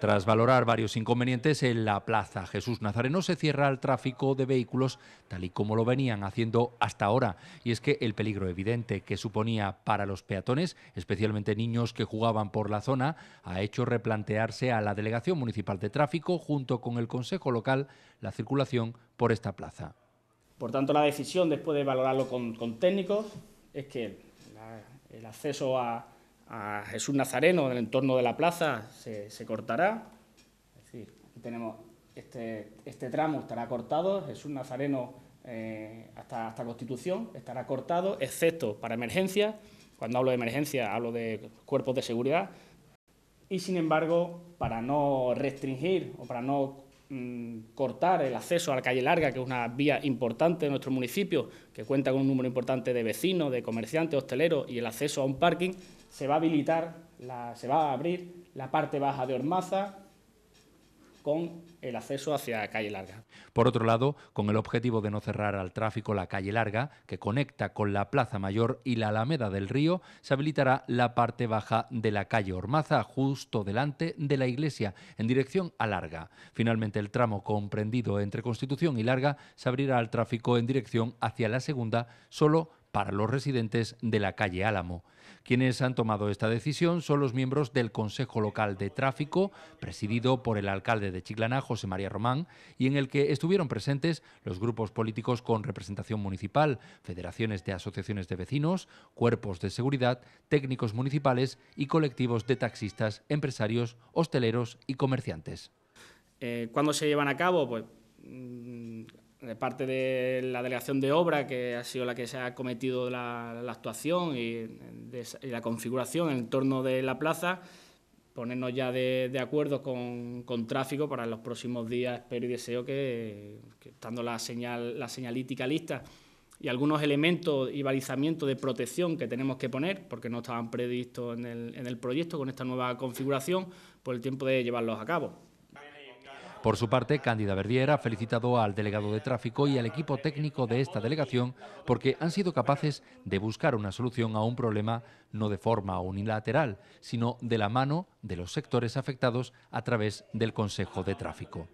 Tras valorar varios inconvenientes en la plaza, Jesús Nazareno se cierra el tráfico de vehículos tal y como lo venían haciendo hasta ahora. Y es que el peligro evidente que suponía para los peatones, especialmente niños que jugaban por la zona, ha hecho replantearse a la Delegación Municipal de Tráfico junto con el Consejo Local la circulación por esta plaza. Por tanto, la decisión, después de valorarlo con, técnicos, es que el acceso a, a Jesús Nazareno en el entorno de la plaza se, cortará. tenemos este, este, tramo estará cortado, Jesús Nazareno eh, hasta, hasta Constitución estará cortado, excepto para emergencia Cuando hablo de emergencia hablo de cuerpos de seguridad. Y sin embargo, para no restringir o para no mm, cortar el acceso a la calle larga, que es una vía importante de nuestro municipio, que cuenta con un número importante de vecinos, de comerciantes, hosteleros y el acceso a un parking, se va a habilitar, la, se va a abrir la parte baja de Hormaza con el acceso hacia Calle Larga. Por otro lado, con el objetivo de no cerrar al tráfico la Calle Larga, que conecta con la Plaza Mayor y la Alameda del Río, se habilitará la parte baja de la calle Hormaza justo delante de la iglesia, en dirección a Larga. Finalmente, el tramo comprendido entre Constitución y Larga se abrirá al tráfico en dirección hacia la segunda, solo para los residentes de la calle Álamo. Quienes han tomado esta decisión son los miembros del Consejo Local de Tráfico, presidido por el alcalde de Chiclana, José María Román, y en el que estuvieron presentes los grupos políticos con representación municipal, federaciones de asociaciones de vecinos, cuerpos de seguridad, técnicos municipales y colectivos de taxistas, empresarios, hosteleros y comerciantes. Eh, ¿Cuándo se llevan a cabo? Pues mm, de parte de la delegación de obra, que ha sido la que se ha cometido la, actuación y, la configuración en torno de la plaza, ponernos ya de, acuerdo con, tráfico para los próximos días. Espero y deseo que, estando la, señal, la señalítica lista y algunos elementos y balizamientos de protección que tenemos que poner, porque no estaban previstos en el, en el proyecto con esta nueva configuración, por el tiempo de llevarlos a cabo. Por su parte, Cándida Verdier ha felicitado al delegado de tráfico y al equipo técnico de esta delegación porque han sido capaces de buscar una solución a un problema no de forma unilateral, sino de la mano de los sectores afectados a través del Consejo de Tráfico.